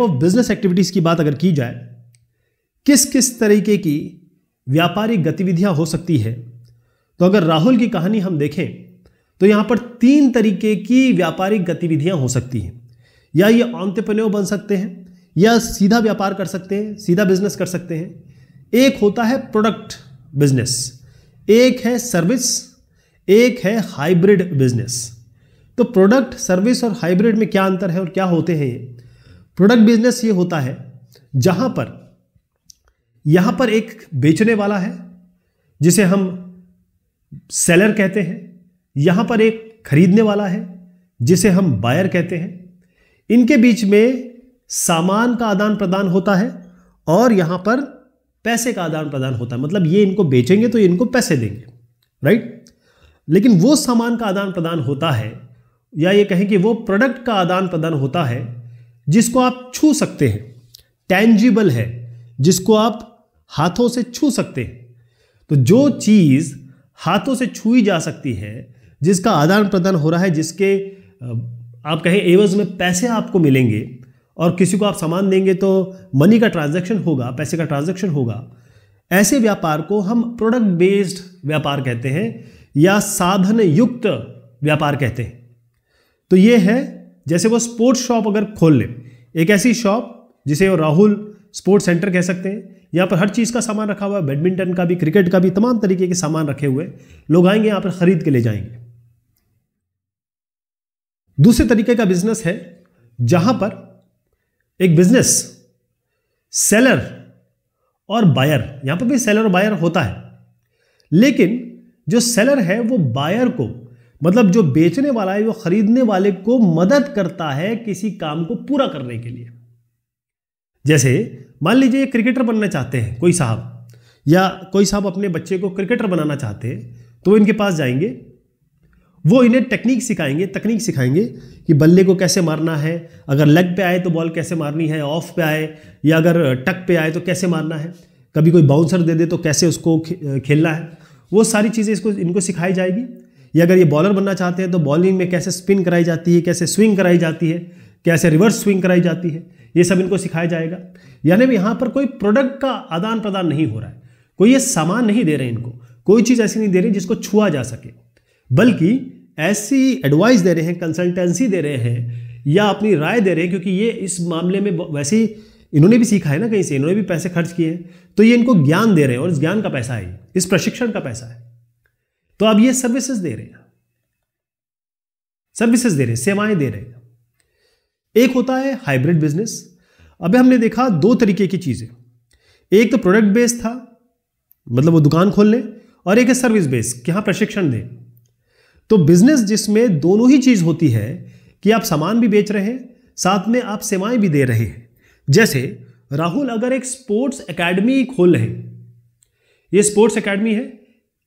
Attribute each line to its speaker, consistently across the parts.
Speaker 1: of business activities की बात अगर की जाए किस किस तरीके की व्यापारिक गतिविधियां हो सकती है तो अगर राहुल की कहानी हम देखें तो यहां पर तीन तरीके की व्यापारिक गतिविधियां हो सकती हैं या ये ऑन्तपन्यो बन सकते हैं या सीधा व्यापार कर सकते हैं सीधा बिजनेस कर सकते हैं एक होता है प्रोडक्ट बिजनेस एक है सर्विस एक है हाइब्रिड बिजनेस तो प्रोडक्ट सर्विस और हाइब्रिड में क्या अंतर है और क्या होते हैं ये प्रोडक्ट बिजनेस ये होता है जहां पर यहां पर एक बेचने वाला है जिसे हम सेलर कहते हैं यहां पर एक खरीदने वाला है जिसे हम बायर कहते हैं इनके बीच में सामान का आदान प्रदान होता है और यहां पर पैसे का आदान प्रदान होता है मतलब ये इनको बेचेंगे तो ये इनको पैसे देंगे राइट लेकिन वो सामान का आदान प्रदान होता है या ये कहें कि वो प्रोडक्ट का आदान प्रदान होता है जिसको आप छू सकते हैं टेंजिबल है जिसको आप हाथों से छू सकते हैं तो जो चीज़ हाथों से छूई जा सकती है जिसका आदान प्रदान हो रहा है जिसके आप कहें एवज में पैसे आपको मिलेंगे और किसी को आप सामान देंगे तो मनी का ट्रांजैक्शन होगा पैसे का ट्रांजैक्शन होगा ऐसे व्यापार को हम प्रोडक्ट बेस्ड व्यापार कहते हैं या साधन युक्त व्यापार कहते हैं तो ये है जैसे वो स्पोर्ट्स शॉप अगर खोल ले एक ऐसी शॉप जिसे वो राहुल स्पोर्ट्स सेंटर कह सकते हैं यहाँ पर हर चीज़ का सामान रखा हुआ है बैडमिंटन का भी क्रिकेट का भी तमाम तरीके के सामान रखे हुए लोग आएंगे यहाँ पर ख़रीद के ले जाएंगे दूसरे तरीके का बिजनेस है जहाँ पर एक बिजनेस सेलर और बायर यहाँ पर भी सेलर और बायर होता है लेकिन जो सेलर है वो बायर को मतलब जो बेचने वाला है वो खरीदने वाले को मदद करता है किसी काम को पूरा करने के लिए जैसे मान लीजिए क्रिकेटर बनना चाहते हैं कोई साहब या कोई साहब अपने बच्चे को क्रिकेटर बनाना चाहते हैं तो इनके पास जाएंगे वो इन्हें टेक्निक सिखाएंगे तकनीक सिखाएंगे कि बल्ले को कैसे मारना है अगर लेग पे आए तो बॉल कैसे मारनी है ऑफ पे आए या अगर टक पे आए तो कैसे मारना है कभी कोई बाउंसर दे दे तो कैसे उसको खेलना है वो सारी चीज़ें इसको इनको सिखाई जाएगी या अगर ये बॉलर बनना चाहते हैं तो बॉलिंग में कैसे स्पिन कराई जाती है कैसे स्विंग कराई जाती है कैसे रिवर्स स्विंग कराई जाती है ये सब इनको सिखाया जाएगा यानी यहाँ पर कोई प्रोडक्ट का आदान प्रदान नहीं हो रहा है कोई ये सामान नहीं दे रहे इनको कोई चीज़ ऐसी नहीं दे रही जिसको छुआ जा सके बल्कि ऐसी एडवाइस दे रहे हैं कंसल्टेंसी दे रहे हैं या अपनी राय दे रहे हैं क्योंकि ये इस मामले में वैसे ही इन्होंने भी सीखा है ना कहीं से इन्होंने भी पैसे खर्च किए हैं तो ये इनको ज्ञान दे रहे हैं और इस ज्ञान का पैसा है इस प्रशिक्षण का पैसा है तो अब ये सर्विसेज दे रहे हैं सर्विसेज दे रहे हैं सेवाएं दे रहे हैं एक होता है हाइब्रिड बिजनेस अभी हमने देखा दो तरीके की चीज़ें एक तो प्रोडक्ट बेस्ड था मतलब वो दुकान खोल लें और एक है सर्विस बेस्ड कि हाँ प्रशिक्षण दें तो बिजनेस जिसमें दोनों ही चीज़ होती है कि आप सामान भी बेच रहे हैं साथ में आप सेवाएं भी दे रहे हैं जैसे राहुल अगर एक स्पोर्ट्स एकेडमी खोल रहे हैं ये स्पोर्ट्स एकेडमी है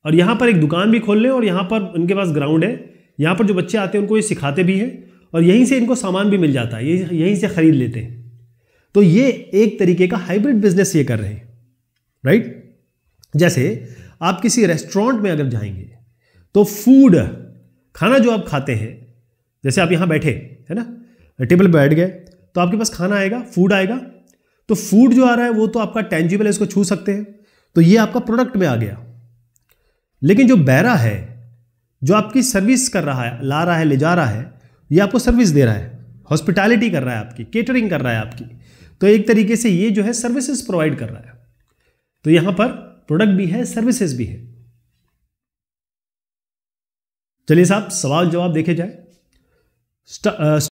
Speaker 1: और यहाँ पर एक दुकान भी खोल लें और यहाँ पर उनके पास ग्राउंड है यहाँ पर जो बच्चे आते हैं उनको ये सिखाते भी हैं और यहीं से इनको सामान भी मिल जाता है यहीं यहीं से ख़रीद लेते हैं तो ये एक तरीके का हाइब्रिड बिजनेस ये कर रहे हैं राइट जैसे आप किसी रेस्टोरेंट में अगर जाएंगे तो फूड खाना जो आप खाते हैं जैसे आप यहाँ बैठे है ना टेबल पर बैठ गए तो आपके पास खाना आएगा फूड आएगा तो फूड जो आ रहा है वो तो आपका टेंजिबल है इसको छू सकते हैं तो ये आपका प्रोडक्ट में आ गया लेकिन जो बैरा है जो आपकी सर्विस कर रहा है ला रहा है ले जा रहा है ये आपको सर्विस दे रहा है हॉस्पिटैलिटी कर रहा है आपकी केटरिंग कर रहा है आपकी तो एक तरीके से ये जो है सर्विसेज प्रोवाइड कर रहा है तो यहां पर प्रोडक्ट भी है सर्विसेज भी है चलिए साहब सवाल जवाब देखे जाए